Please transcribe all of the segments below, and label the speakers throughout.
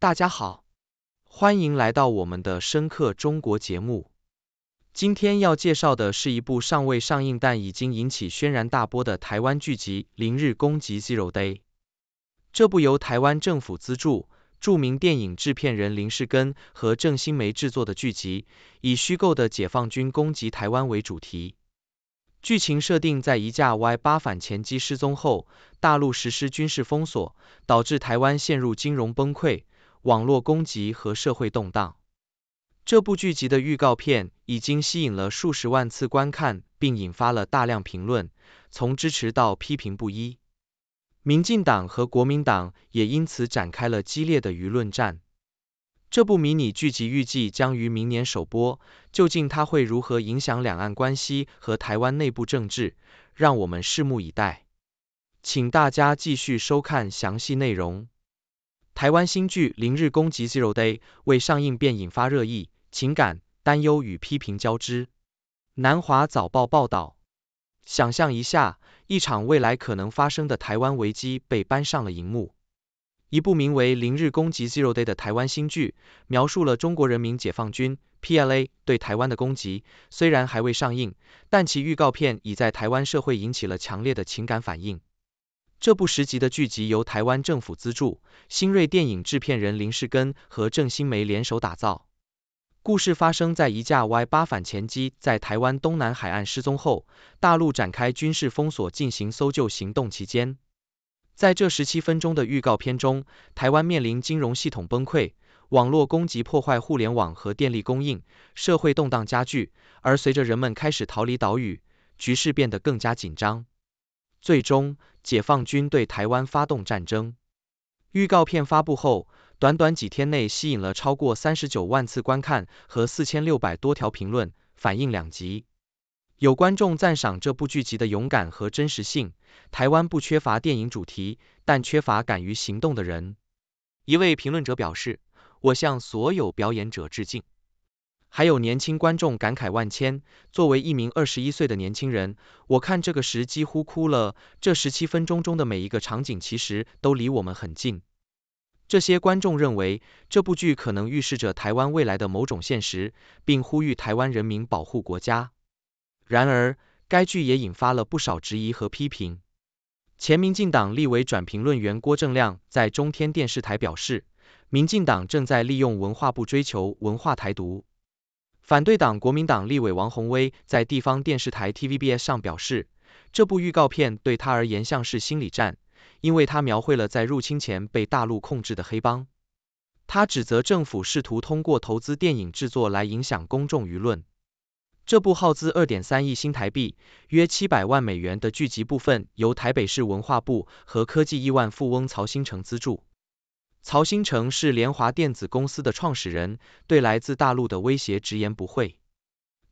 Speaker 1: 大家好，欢迎来到我们的《深刻中国》节目。今天要介绍的是一部尚未上映但已经引起轩然大波的台湾剧集《零日攻击 Zero Day》。这部由台湾政府资助、著名电影制片人林世根和郑兴梅制作的剧集，以虚构的解放军攻击台湾为主题。剧情设定在一架 Y 八反潜机失踪后，大陆实施军事封锁，导致台湾陷入金融崩溃。网络攻击和社会动荡。这部剧集的预告片已经吸引了数十万次观看，并引发了大量评论，从支持到批评不一。民进党和国民党也因此展开了激烈的舆论战。这部迷你剧集预计将于明年首播，究竟它会如何影响两岸关系和台湾内部政治，让我们拭目以待。请大家继续收看详细内容。台湾新剧《零日攻击》Zero Day 未上映便引发热议，情感、担忧与批评交织。南华早报报道：想象一下，一场未来可能发生的台湾危机被搬上了荧幕。一部名为《零日攻击》Zero Day 的台湾新剧，描述了中国人民解放军 PLA 对台湾的攻击。虽然还未上映，但其预告片已在台湾社会引起了强烈的情感反应。这部十集的剧集由台湾政府资助，新锐电影制片人林世根和郑新梅联手打造。故事发生在一架 Y 八反潜机在台湾东南海岸失踪后，大陆展开军事封锁进行搜救行动期间。在这十七分钟的预告片中，台湾面临金融系统崩溃、网络攻击破坏互联网和电力供应、社会动荡加剧，而随着人们开始逃离岛屿，局势变得更加紧张。最终，解放军对台湾发动战争。预告片发布后，短短几天内吸引了超过三十九万次观看和四千六百多条评论反应两极。有观众赞赏这部剧集的勇敢和真实性。台湾不缺乏电影主题，但缺乏敢于行动的人。一位评论者表示：“我向所有表演者致敬。”还有年轻观众感慨万千。作为一名二十一岁的年轻人，我看这个时几乎哭了。这十七分钟中的每一个场景，其实都离我们很近。这些观众认为，这部剧可能预示着台湾未来的某种现实，并呼吁台湾人民保护国家。然而，该剧也引发了不少质疑和批评。前民进党立委转评论员郭正亮在中天电视台表示，民进党正在利用文化部追求文化台独。反对党国民党立委王宏威在地方电视台 TVBS 上表示，这部预告片对他而言像是心理战，因为他描绘了在入侵前被大陆控制的黑帮。他指责政府试图通过投资电影制作来影响公众舆论。这部耗资2.3亿新台币（约7百万美元）的剧集部分由台北市文化部和科技亿万富翁曹新成资助。曹新成是联华电子公司的创始人，对来自大陆的威胁直言不讳。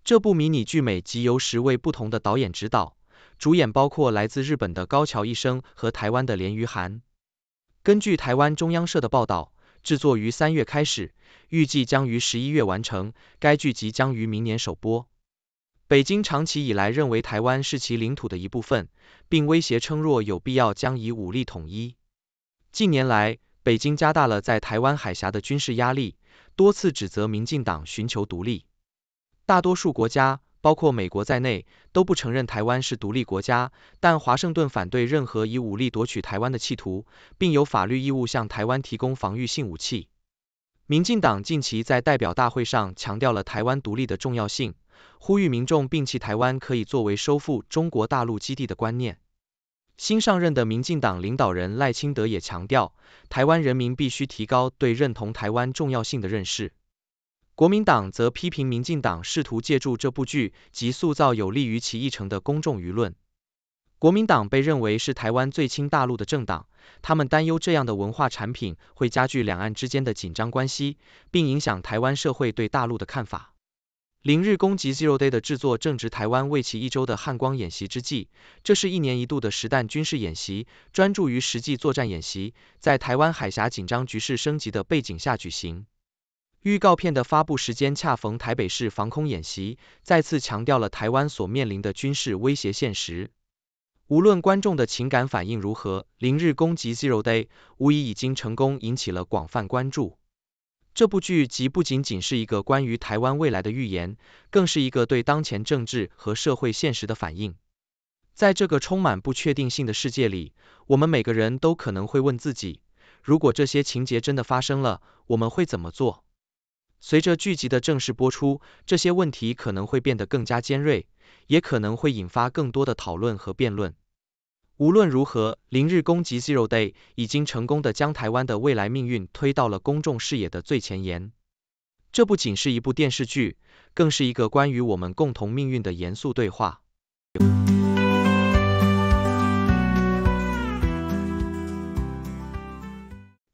Speaker 1: 这部迷你剧集由十位不同的导演执导，主演包括来自日本的高桥一生和台湾的连于涵。根据台湾中央社的报道，制作于三月开始，预计将于十一月完成，该剧即将于明年首播。北京长期以来认为台湾是其领土的一部分，并威胁称若有必要将以武力统一。近年来，北京加大了在台湾海峡的军事压力，多次指责民进党寻求独立。大多数国家，包括美国在内，都不承认台湾是独立国家，但华盛顿反对任何以武力夺取台湾的企图，并有法律义务向台湾提供防御性武器。民进党近期在代表大会上强调了台湾独立的重要性，呼吁民众摒弃台湾可以作为收复中国大陆基地的观念。新上任的民进党领导人赖清德也强调，台湾人民必须提高对认同台湾重要性的认识。国民党则批评民进党试图借助这部剧及塑造有利于其议程的公众舆论。国民党被认为是台湾最亲大陆的政党，他们担忧这样的文化产品会加剧两岸之间的紧张关系，并影响台湾社会对大陆的看法。零日攻击 Zero Day 的制作正值台湾为期一周的汉光演习之际，这是一年一度的实弹军事演习，专注于实际作战演习，在台湾海峡紧张局势升级的背景下举行。预告片的发布时间恰逢台北市防空演习，再次强调了台湾所面临的军事威胁现实。无论观众的情感反应如何，零日攻击 Zero Day 无疑已经成功引起了广泛关注。这部剧集不仅仅是一个关于台湾未来的预言，更是一个对当前政治和社会现实的反应。在这个充满不确定性的世界里，我们每个人都可能会问自己：如果这些情节真的发生了，我们会怎么做？随着剧集的正式播出，这些问题可能会变得更加尖锐，也可能会引发更多的讨论和辩论。无论如何，零日攻击 （Zero Day） 已经成功的将台湾的未来命运推到了公众视野的最前沿。这不仅是一部电视剧，更是一个关于我们共同命运的严肃对话。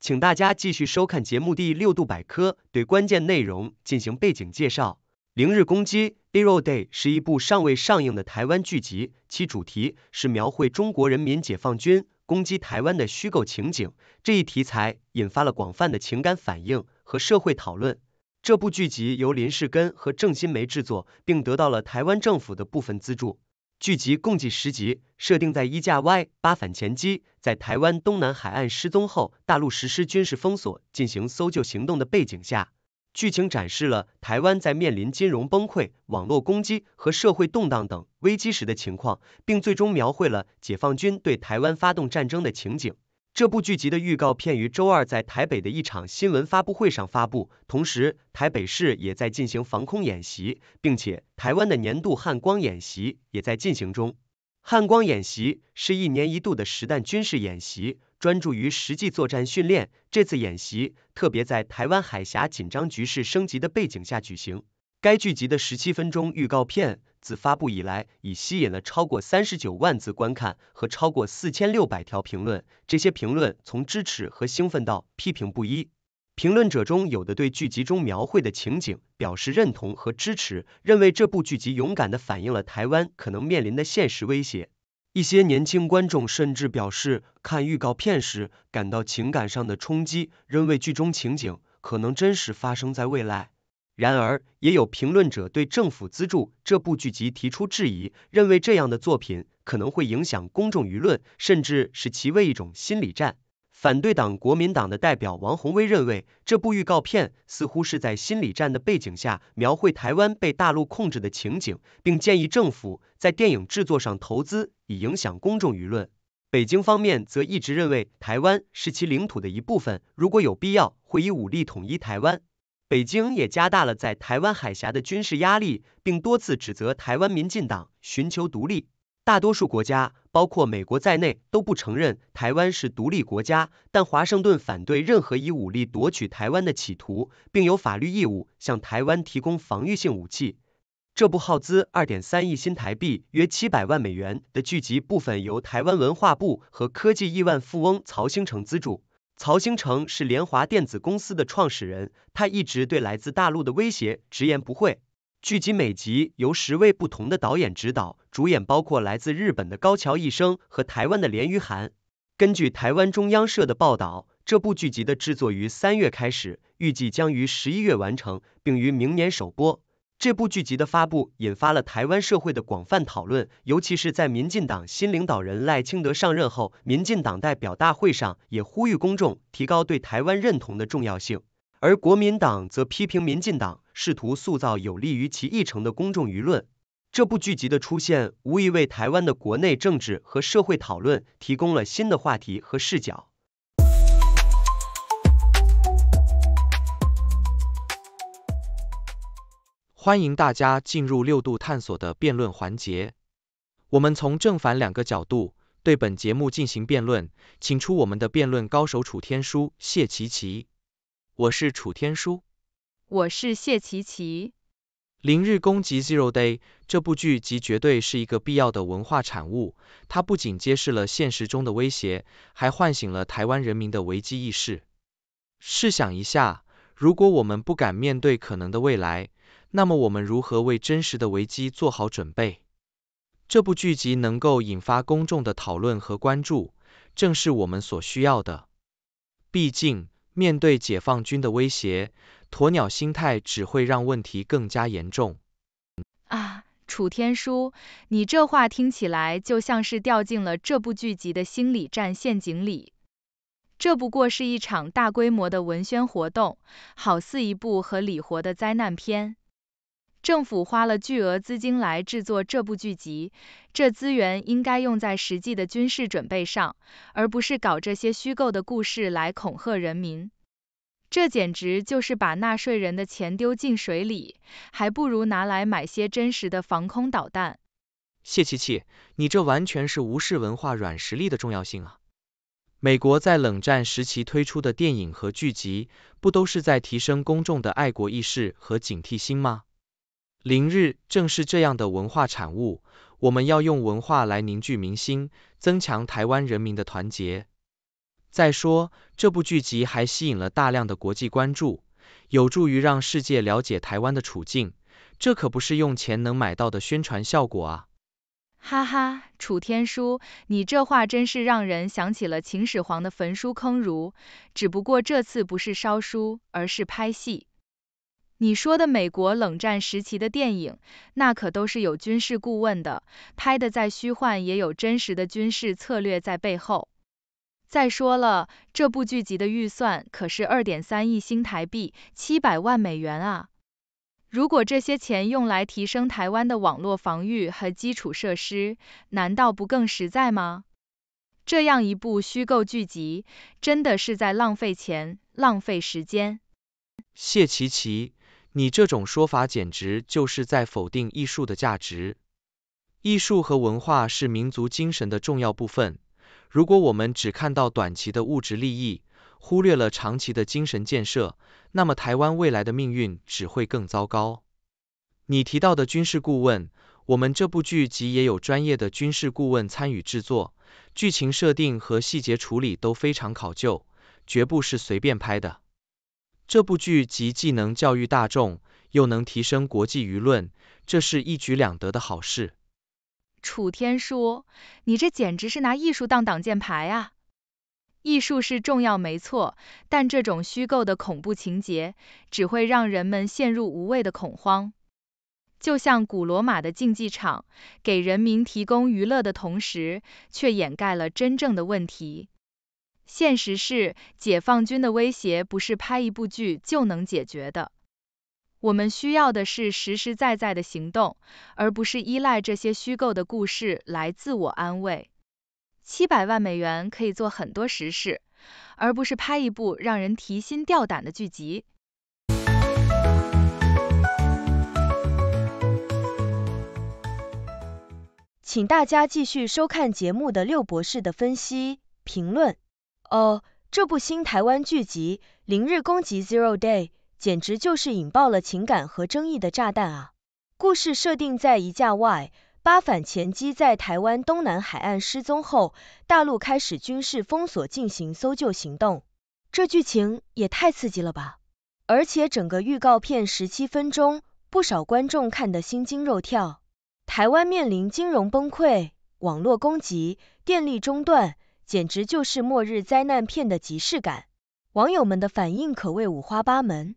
Speaker 2: 请大家继续收看节目第六度百科，对关键内容进行背景介绍。零日攻击 Zero Day 是一部尚未上映的台湾剧集，其主题是描绘中国人民解放军攻击台湾的虚构情景。这一题材引发了广泛的情感反应和社会讨论。这部剧集由林世根和郑欣梅制作，并得到了台湾政府的部分资助。剧集共计十集，设定在一架 Y 八反潜机在台湾东南海岸失踪后，大陆实施军事封锁、进行搜救行动的背景下。剧情展示了台湾在面临金融崩溃、网络攻击和社会动荡等危机时的情况，并最终描绘了解放军对台湾发动战争的情景。这部剧集的预告片于周二在台北的一场新闻发布会上发布，同时台北市也在进行防空演习，并且台湾的年度汉光演习也在进行中。汉光演习是一年一度的实弹军事演习。专注于实际作战训练。这次演习特别在台湾海峡紧张局势升级的背景下举行。该剧集的十七分钟预告片自发布以来，已吸引了超过三十九万次观看和超过四千六百条评论。这些评论从支持和兴奋到批评不一。评论者中有的对剧集中描绘的情景表示认同和支持，认为这部剧集勇敢地反映了台湾可能面临的现实威胁。一些年轻观众甚至表示，看预告片时感到情感上的冲击，认为剧中情景可能真实发生在未来。然而，也有评论者对政府资助这部剧集提出质疑，认为这样的作品可能会影响公众舆论，甚至使其为一种心理战。反对党国民党的代表王宏威认为，这部预告片似乎是在心理战的背景下描绘台湾被大陆控制的情景，并建议政府在电影制作上投资，以影响公众舆论。北京方面则一直认为台湾是其领土的一部分，如果有必要，会以武力统一台湾。北京也加大了在台湾海峡的军事压力，并多次指责台湾民进党寻求独立。大多数国家，包括美国在内，都不承认台湾是独立国家。但华盛顿反对任何以武力夺取台湾的企图，并有法律义务向台湾提供防御性武器。这部耗资二点三亿新台币（约七百万美元）的剧集部分由台湾文化部和科技亿万富翁曹兴诚资助。曹兴诚是联华电子公司的创始人，他一直对来自大陆的威胁直言不讳。剧集每集由十位不同的导演执导，主演包括来自日本的高桥一生和台湾的连于涵。根据台湾中央社的报道，这部剧集的制作于三月开始，预计将于十一月完成，并于明年首播。这部剧集的发布引发了台湾社会的广泛讨论，尤其是在民进党新领导人赖清德上任后，民进党代表大会上也呼吁公众提高对台湾认同的重要性。而国民党则批评民进党。试图塑造有利于其议程的公众舆论。这部剧集的出现，无疑为台湾的国内政治和社会讨论提供了新的话题和视角。
Speaker 1: 欢迎大家进入六度探索的辩论环节。我们从正反两个角度对本节目进行辩论，请出我们的辩论高手楚天舒、谢琪琪。我是楚天舒。我是谢
Speaker 3: 琪琪。
Speaker 1: 零日攻击 （Zero Day） 这部剧集绝对是一个必要的文化产物。它不仅揭示了现实中的威胁，还唤醒了台湾人民的危机意识。试想一下，如果我们不敢面对可能的未来，那么我们如何为真实的危机做好准备？这部剧集能够引发公众的讨论和关注，正是我们所需要的。毕竟，面对解放军的威胁，鸵鸟心态只会让问题更加严重。
Speaker 3: 啊，楚天舒，你这话听起来就像是掉进了这部剧集的心理战陷阱里。这不过是一场大规模的文宣活动，好似一部和李活的灾难片。政府花了巨额资金来制作这部剧集，这资源应该用在实际的军事准备上，而不是搞这些虚构的故事来恐吓人民。这简直就是把纳税人的钱丢进水里，还不如拿来买些真实的
Speaker 1: 防空导弹。谢琪琪，你这完全是无视文化软实力的重要性啊！美国在冷战时期推出的电影和剧集，不都是在提升公众的爱国意识和警惕心吗？《零日》正是这样的文化产物，我们要用文化来凝聚民心，增强台湾人民的团结。再说，这部剧集还吸引了大量的国际关注，有助于让世界了解台湾的处境，这可不是用钱能买到的宣传效果啊！
Speaker 3: 哈哈，楚天书，你这话真是让人想起了秦始皇的焚书坑儒，只不过这次不是烧书，而是拍戏。你说的美国冷战时期的电影，那可都是有军事顾问的，拍的再虚幻，也有真实的军事策略在背后。再说了，这部剧集的预算可是二点三亿新台币，七百万美元啊！如果这些钱用来提升台湾的网络防御和基础设施，难道不更实在吗？这样一部虚构剧集，真的是在浪费钱、浪费时间。
Speaker 1: 谢琪琪，你这种说法简直就是在否定艺术的价值。艺术和文化是民族精神的重要部分。如果我们只看到短期的物质利益，忽略了长期的精神建设，那么台湾未来的命运只会更糟糕。你提到的军事顾问，我们这部剧集也有专业的军事顾问参与制作，剧情设定和细节处理都非常考究，绝不是随便拍的。这部剧集既能教育大众，又能提升国际舆论，这是一举两得的好事。
Speaker 3: 楚天说：“你这简直是拿艺术当挡箭牌啊！艺术是重要没错，但这种虚构的恐怖情节只会让人们陷入无谓的恐慌。就像古罗马的竞技场，给人民提供娱乐的同时，却掩盖了真正的问题。现实是，解放军的威胁不是拍一部剧就能解决的。”我们需要的是实实在在的行动，而不是依赖这些虚构的故事来自我安慰。七百万美元可以做很多实事，而不是拍一部让人提心吊胆的剧集。
Speaker 4: 请大家继续收看节目的六博士的分析评论。哦，这部新台湾剧集《零日攻击》（Zero Day）。简直就是引爆了情感和争议的炸弹啊！故事设定在一架 Y 八反潜机在台湾东南海岸失踪后，大陆开始军事封锁进行搜救行动，这剧情也太刺激了吧！而且整个预告片十七分钟，不少观众看得心惊肉跳。台湾面临金融崩溃、网络攻击、电力中断，简直就是末日灾难片的即视感。网友们的反应可谓五花八门。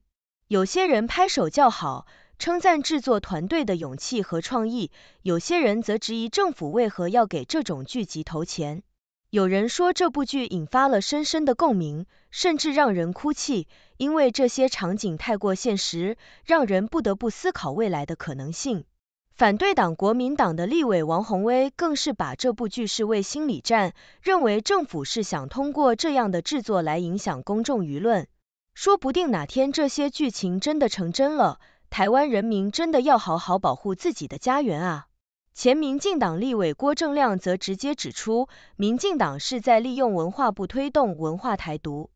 Speaker 4: 有些人拍手叫好，称赞制作团队的勇气和创意；有些人则质疑政府为何要给这种剧集投钱。有人说这部剧引发了深深的共鸣，甚至让人哭泣，因为这些场景太过现实，让人不得不思考未来的可能性。反对党国民党的立委王宏威更是把这部剧视为心理战，认为政府是想通过这样的制作来影响公众舆论。说不定哪天这些剧情真的成真了，台湾人民真的要好好保护自己的家园啊！前民进党立委郭正亮则直接指出，民进党是在利用文化部推动文化台独。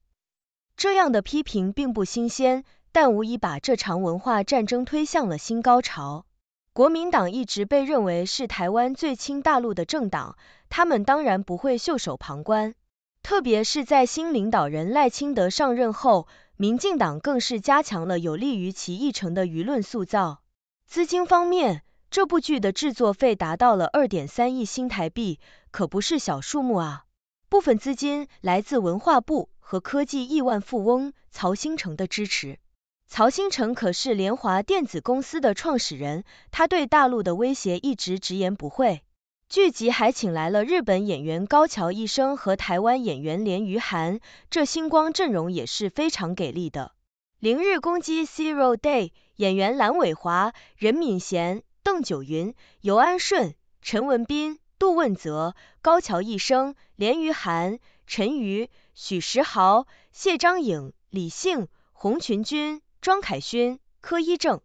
Speaker 4: 这样的批评并不新鲜，但无疑把这场文化战争推向了新高潮。国民党一直被认为是台湾最亲大陆的政党，他们当然不会袖手旁观，特别是在新领导人赖清德上任后。民进党更是加强了有利于其议程的舆论塑造。资金方面，这部剧的制作费达到了二点三亿新台币，可不是小数目啊。部分资金来自文化部和科技亿万富翁曹新成的支持。曹新成可是联华电子公司的创始人，他对大陆的威胁一直直言不讳。剧集还请来了日本演员高桥一生和台湾演员连于涵，这星光阵容也是非常给力的。《零日攻击 Zero Day》演员蓝伟华、任敏贤、邓九云、尤安顺、陈文斌、杜汶泽、高桥一生、连于涵、陈瑜、许石豪、谢张颖、李杏、洪群君、庄凯勋、柯一正。《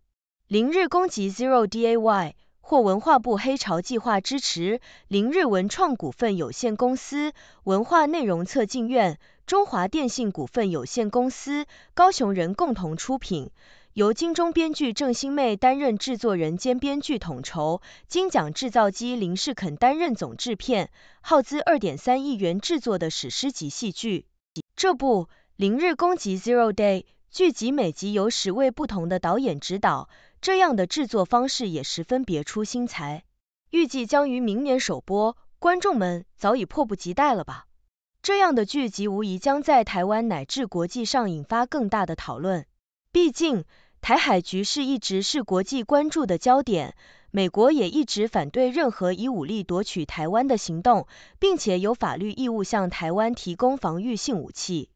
Speaker 4: 零日攻击 Zero Day》获文化部“黑潮计划”支持，零日文创股份有限公司、文化内容策进院、中华电信股份有限公司、高雄人共同出品，由金钟编剧郑欣妹担任制作人兼编剧统筹，金奖制造机林世肯担任总制片，耗资二点三亿元制作的史诗级戏剧。这部《零日攻击》（Zero Day） 剧集每集由十位不同的导演执导。这样的制作方式也十分别出心裁，预计将于明年首播，观众们早已迫不及待了吧？这样的剧集无疑将在台湾乃至国际上引发更大的讨论。毕竟，台海局势一直是国际关注的焦点，美国也一直反对任何以武力夺取台湾的行动，并且有法律义务向台湾提供防御性武器。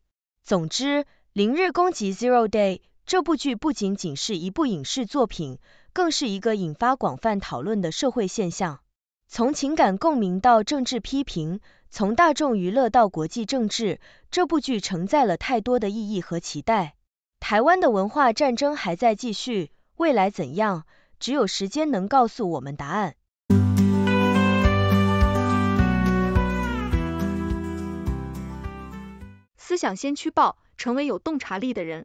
Speaker 4: 总之，零日攻击 （Zero Day）。这部剧不仅仅是一部影视作品，更是一个引发广泛讨论的社会现象。从情感共鸣到政治批评，从大众娱乐到国际政治，这部剧承载了太多的意义和期待。台湾的文化战争还在继续，未来怎样，只有时间能告诉我们答案。思想先驱报，成为有洞察力的人。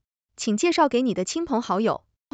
Speaker 4: 请介绍给你
Speaker 3: 的亲朋好友。